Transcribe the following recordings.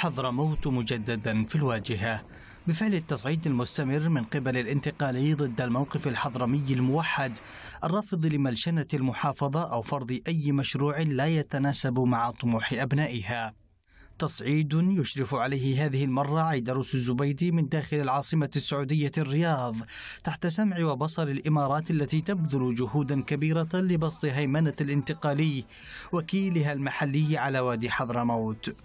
حضرموت مجددا في الواجهة بفعل التصعيد المستمر من قبل الانتقالي ضد الموقف الحضرمي الموحد الرافض لملشنة المحافظة أو فرض أي مشروع لا يتناسب مع طموح أبنائها تصعيد يشرف عليه هذه المرة عيدروس الزبيدي من داخل العاصمة السعودية الرياض تحت سمع وبصر الإمارات التي تبذل جهودا كبيرة لبسط هيمنة الانتقالي وكيلها المحلي على وادي حضرموت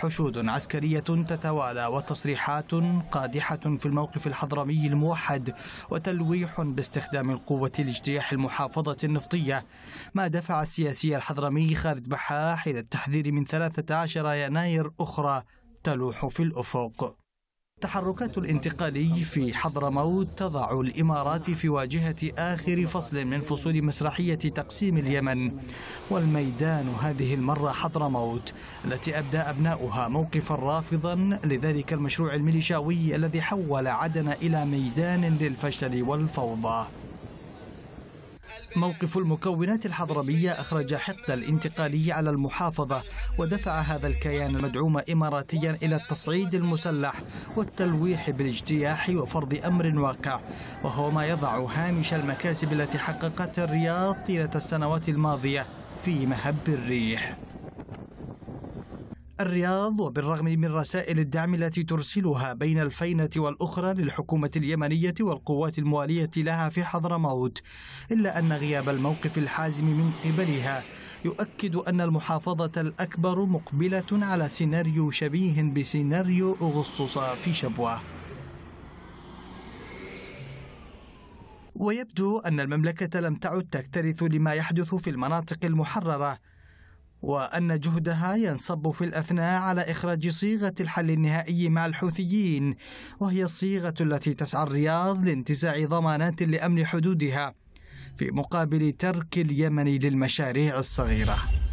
حشود عسكرية تتوالى وتصريحات قادحة في الموقف الحضرمي الموحد وتلويح باستخدام القوة لاجتياح المحافظة النفطية ما دفع السياسي الحضرمي خالد بحاح إلى التحذير من 13 يناير أخرى تلوح في الأفق تحركات الانتقالي في حضرموت تضع الإمارات في واجهة آخر فصل من فصول مسرحية تقسيم اليمن والميدان هذه المرة حضرموت التي أبدى أبناؤها موقفا رافضا لذلك المشروع الميليشاوي الذي حول عدن إلى ميدان للفشل والفوضى موقف المكونات الحضرمية أخرج حتى الانتقالي على المحافظة ودفع هذا الكيان المدعوم إماراتيا إلى التصعيد المسلح والتلويح بالاجتياح وفرض أمر واقع وهو ما يضع هامش المكاسب التي حققت الرياض طيلة السنوات الماضية في مهب الريح الرياض وبالرغم من رسائل الدعم التي ترسلها بين الفينة والأخرى للحكومة اليمنية والقوات الموالية لها في حضرموت إلا أن غياب الموقف الحازم من قبلها يؤكد أن المحافظة الأكبر مقبلة على سيناريو شبيه بسيناريو أغسطس في شبوة ويبدو أن المملكة لم تعد تكترث لما يحدث في المناطق المحررة وأن جهدها ينصب في الأثناء على إخراج صيغة الحل النهائي مع الحوثيين وهي الصيغة التي تسعى الرياض لانتزاع ضمانات لأمن حدودها في مقابل ترك اليمن للمشاريع الصغيره